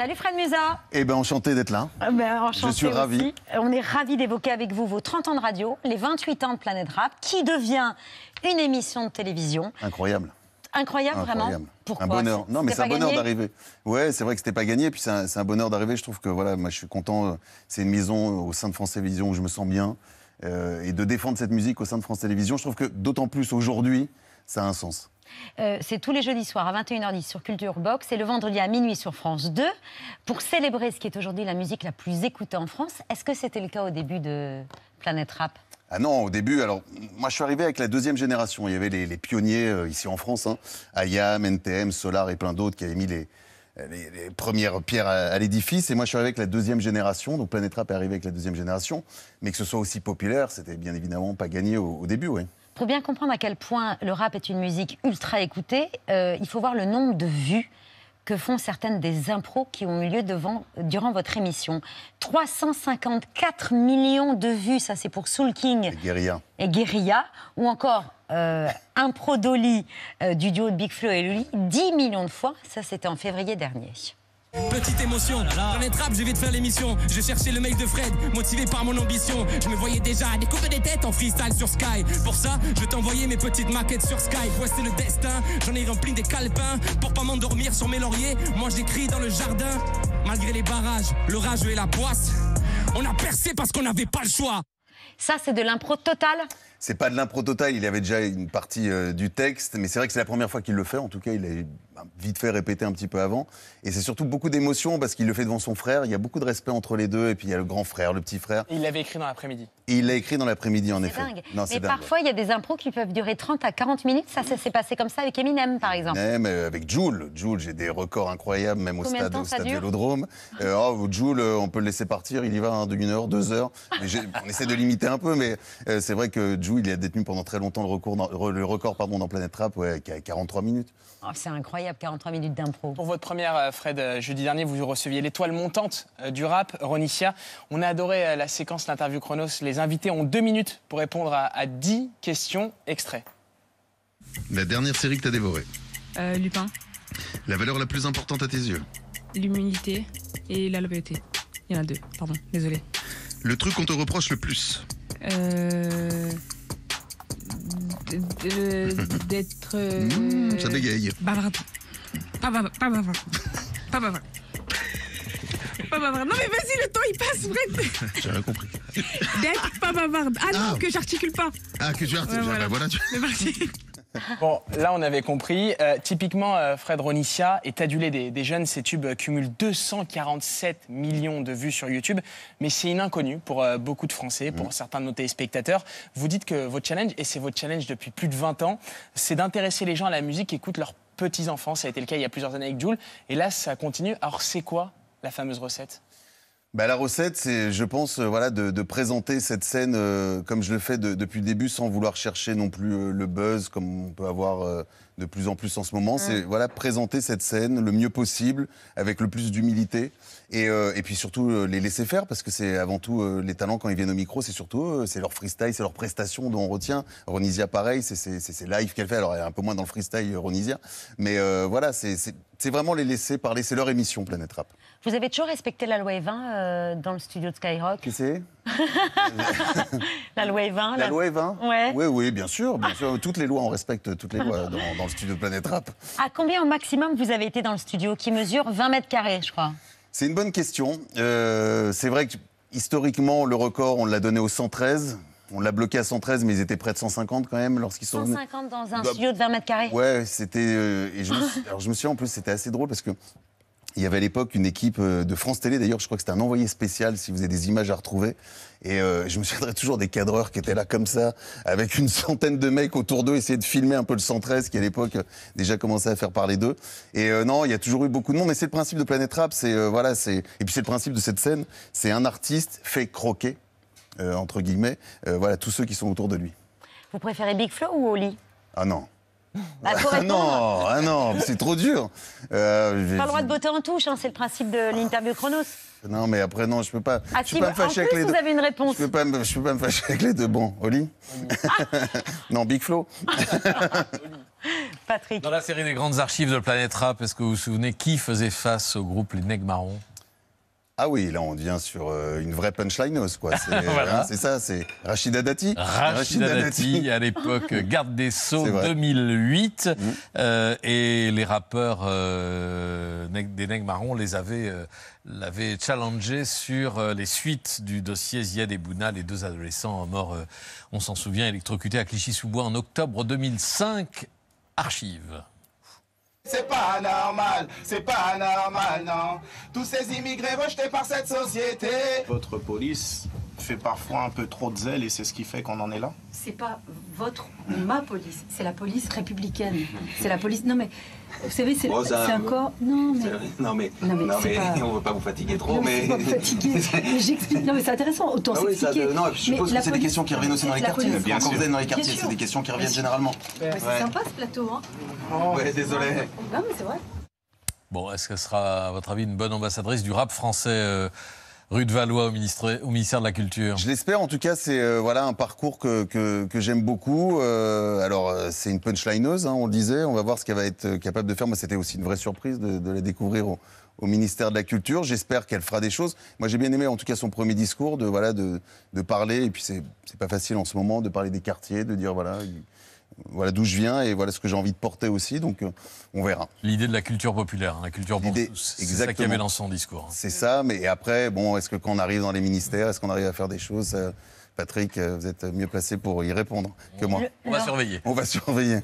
Salut Fred Musa. Eh bien, enchanté d'être là. Eh ben, enchanté Je suis ravi. On est ravi d'évoquer avec vous vos 30 ans de radio, les 28 ans de Planète Rap, qui devient une émission de télévision. Incroyable. Incroyable, vraiment. Pourquoi un bonheur. Non, mais c'est un bonheur d'arriver. Ouais, c'est vrai que c'était pas gagné. Puis c'est un, bonheur d'arriver. Je trouve que voilà, moi je suis content. Euh, c'est une maison euh, au sein de France Télévisions où je me sens bien. Euh, et de défendre cette musique au sein de France Télévisions, je trouve que d'autant plus aujourd'hui, ça a un sens. Euh, c'est tous les jeudis soirs à 21h10 sur Culture Box et le vendredi à minuit sur France 2 pour célébrer ce qui est aujourd'hui la musique la plus écoutée en France. Est-ce que c'était le cas au début de Planète Rap ah non, au début, alors moi je suis arrivé avec la deuxième génération. Il y avait les, pionniers euh, ici en France, hein, NTM, Solar et plein d'autres qui avaient mis les, premières pierres à, l'édifice. Et moi, je suis arrivé avec la deuxième génération. Donc, Planète Rap est arrivé avec la deuxième génération. Mais que ce soit aussi populaire, c'était bien évidemment pas gagné au, au début, oui. Pour bien comprendre à quel point le rap est une musique ultra écoutée, euh, il faut voir le nombre de vues que font certaines des impros qui ont eu lieu devant, durant votre émission. 354 millions de vues, ça c'est pour Soul King et Guerilla, ou encore euh, Impro Dolly euh, du duo de Big Flo et Lully, 10 millions de fois, ça c'était en février dernier. Petite émotion, dans les trappes, je vais te faire l'émission. Je cherchais le mail de Fred, motivé par mon ambition. Je me voyais déjà découper des têtes en freestyle sur Sky. Pour ça, je t'envoyais mes petites maquettes sur Sky. Ouais, c'est le destin, j'en ai rempli des calepins. Pour pas m'endormir sur mes lauriers, moi j'écris dans le jardin. Malgré les barrages, l'orage et la poisse, on a percé parce qu'on n'avait pas le choix. Ça, c'est de l'impro totale C'est pas de l'impro totale, il y avait déjà une partie euh, du texte, mais c'est vrai que c'est la première fois qu'il le fait, en tout cas, il a vite fait répéter un petit peu avant. Et c'est surtout beaucoup d'émotion parce qu'il le fait devant son frère. Il y a beaucoup de respect entre les deux. Et puis il y a le grand frère, le petit frère. il l'avait écrit dans l'après-midi. Il l'a écrit dans l'après-midi, en effet. Dingue. mais parfois, il y a des impros qui peuvent durer 30 à 40 minutes. Ça, ça s'est passé comme ça avec Eminem, par exemple. avec Joule. Joule, j'ai des records incroyables, même au stade, au stade Vélodrome. Euh, oh, Joule, euh, on peut le laisser partir. Il y va de d'une heure, deux heures. on essaie de limiter un peu, mais euh, c'est vrai que Joule, il a détenu pendant très longtemps le, le record pardon, dans Planète Rap, ouais, qui a 43 minutes. Oh, c'est incroyable. 43 minutes d'impro. Pour votre première, euh, Fred, euh, jeudi dernier, vous receviez l'étoile montante euh, du rap, Ronicia. On a adoré la séquence, l'interview Chronos. Les invités ont deux minutes pour répondre à, 10 questions extraits. La dernière série que t'as dévorée Lupin. La valeur la plus importante à tes yeux L'humilité et la loyauté. Il y en a deux, pardon, désolé. Le truc qu'on te reproche le plus Euh. D'être. Mmh, ça dégaille. Pas bavard. Pas bavard. Pas bavard. Non mais vas-y, le temps il passe, Fred J'ai compris. D'être pas bavard, Ah non, ah. que j'articule pas. Ah, que j'articule. Ah, voilà. Ben voilà tu... Bon, là on avait compris. Euh, typiquement, euh, Fred Ronicia est adulé des, jeunes. Ses tubes cumulent 247 millions de vues sur YouTube, mais c'est une inconnue pour euh, beaucoup de Français, pour mm. certains de nos téléspectateurs. Vous dites que votre challenge, et c'est votre challenge depuis plus de 20 ans, c'est d'intéresser les gens à la musique qui écoutent leur petits-enfants. Ça a été le cas il y a plusieurs années avec Jules. Et là, ça continue. Alors, c'est quoi la fameuse recette bah, la recette, c'est, je pense, euh, voilà, de, présenter cette scène euh, comme je le fais depuis le début, sans vouloir chercher non plus euh, le buzz comme on peut avoir de plus en plus en ce moment. Mm. C'est voilà, présenter cette scène le mieux possible, avec le plus d'humilité. Et, euh, et, puis surtout euh, les laisser faire parce que c'est avant tout euh, les talents quand ils viennent au micro, c'est surtout c'est leur freestyle, c'est leur prestation dont on retient. Ronisia pareil, c'est c'est live qu'elle fait. Alors elle est un peu moins dans le freestyle Ronisia, mais voilà, c'est vraiment les laisser parler, c'est leur émission Planète Rap. Vous avez toujours respecté la loi E20 dans le studio de Skyrock c'est La loi E20. La, loi E20 ouais. Oui, oui, bien sûr, bien sûr. Toutes les lois, on respecte toutes les lois dans, dans studio de Planète Rap. À combien au maximum vous avez été dans le studio qui mesure 20 mètres carrés, je crois C'est une bonne question. Euh, c'est vrai que historiquement, le record, on l'a donné au 113. On l'a bloqué à 113, mais ils étaient près de 150 quand même lorsqu'ils sont 150 dans un bah, studio de 20 mètres carrés Ouais, c'était. Euh, je me, alors je me suis en plus, c'était assez drôle parce que il y avait à l'époque une équipe euh, de France Télé, d'ailleurs, je crois que c'était un envoyé spécial, si vous avez des images à retrouver. Et euh, je me souviendrai toujours des cadreurs qui étaient là comme ça, avec une centaine de mecs autour d'eux, essayer de filmer un peu le 113, qui à l'époque déjà commençait à faire parler d'eux. Et euh, non, il y a toujours eu beaucoup de monde, mais c'est le principe de Planète Rap, c'est voilà, c'est et puis c'est le principe de cette scène, c'est un artiste fait croquer, entre guillemets, voilà, tous ceux qui sont autour de lui. Vous préférez Big Flo ou Oli Ah non. Bah, ah, non, ah non c'est trop dur. Euh, pas le droit de botter en touche, hein, c'est le principe de l'interview Chronos. Non, mais après, non, je peux pas. Ah je peux pas me fâcher en plus, avec les vous avez une réponse. Je peux pas, je peux pas me fâcher avec les deux. Bon, Oli ah. Non, Big Flo. Patrick. Dans la série des grandes archives de Planète Rap, est-ce que vous vous souvenez qui faisait face au groupe Les marron ah oui, là on vient sur euh, une vraie punchlineuse quoi. Hein, c'est ça, c'est Rachida Dati. Rachida, Dati, à l'époque garde des Sceaux 2008. Mm. Euh, et les rappeurs euh, des Nègres Marrons les avaient, l'avaient challengé sur les suites du dossier Ziad Bouna, les deux adolescents morts, on s'en souvient, électrocutés à Clichy-sous-Bois en octobre 2005. Archive. C'est pas normal, c'est pas normal, non. Tous ces immigrés rejetés par cette société. Votre police fait parfois un peu trop de zèle et c'est ce qui fait qu'on en est là C'est pas votre ma police, c'est la police républicaine. C'est la police. Non mais, vous savez, c'est bon, un corps. Non mais. Non mais, non, mais, non, mais on veut pas vous fatiguer trop. Non, mais... J'explique. non mais c'est intéressant, autant ah, oui, euh, Non, je suppose c'est des questions qui reviennent aussi dans les quartiers. Bien quand dans les quartiers, c'est des questions qui reviennent généralement. Ouais. C'est sympa ce plateau. Hein. Oh. ouais, désolé. Non mais c'est vrai. Bon, est-ce qu'elle sera, à votre avis, une bonne ambassadrice du rap français euh, rue de Valois au, ministre, au ministère de la Culture Je l'espère, en tout cas, c'est euh, voilà, un parcours que, que, j'aime beaucoup. Euh, alors, euh, c'est une punchlineuse, hein, on le disait, on va voir ce qu'elle va être capable de faire. Moi, c'était aussi une vraie surprise de, la découvrir au, ministère de la Culture. J'espère qu'elle fera des choses. Moi, j'ai bien aimé, en tout cas, son premier discours de, voilà, de, de parler, et puis c'est pas facile en ce moment, de parler des quartiers, de dire, voilà voilà d'où je viens et voilà ce que j'ai envie de porter aussi. Donc, euh, on verra. L'idée de la culture populaire, hein, la culture pour tous. C'est ça qui dans son discours. Hein. C'est ça, mais après, bon, est-ce que quand on arrive dans les ministères, est-ce qu'on arrive à faire des choses euh, Patrick, euh, vous êtes mieux placé pour y répondre que moi. On va surveiller. On va surveiller.